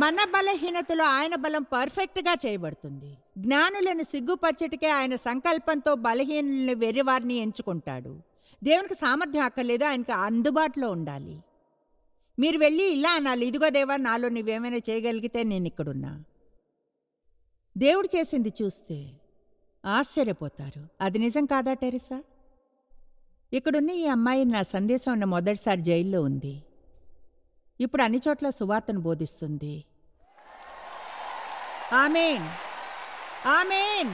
మన బలహీనతలో ఆయన బలం పర్ఫెక్ట్గా చేయబడుతుంది జ్ఞానులను సిగ్గుపరచటికే ఆయన సంకల్పంతో బలహీనులను వెర్రివారిని ఎంచుకుంటాడు దేవునికి సామర్థ్యం అక్కర్లేదు ఆయనకు అందుబాటులో ఉండాలి మీరు వెళ్ళి ఇలా అనాలి ఇదిగో దేవా నాలో నువ్వేమైనా చేయగలిగితే నేను ఇక్కడున్నా దేవుడు చేసింది చూస్తే ఆశ్చర్యపోతారు అది నిజం కాదా టెరిసా ఇక్కడున్న ఈ అమ్మాయి నా సందేశం ఉన్న మొదటిసారి జైల్లో ఉంది ఇప్పుడు అన్ని చోట్ల సువార్తను బోధిస్తుంది ఆమెన్ ఆమెన్